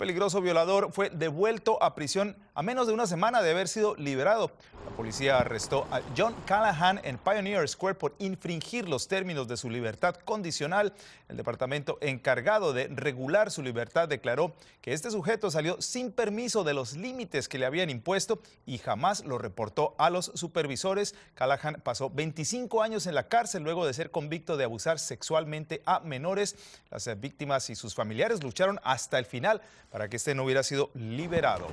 peligroso violador fue devuelto a prisión a menos de una semana de haber sido liberado. La policía arrestó a John Callahan en Pioneer Square por infringir los términos de su libertad condicional. El departamento encargado de regular su libertad declaró que este sujeto salió sin permiso de los límites que le habían impuesto y jamás lo reportó a los supervisores. Callahan pasó 25 años en la cárcel luego de ser convicto de abusar sexualmente a menores. Las víctimas y sus familiares lucharon hasta el final para que este no hubiera sido liberado.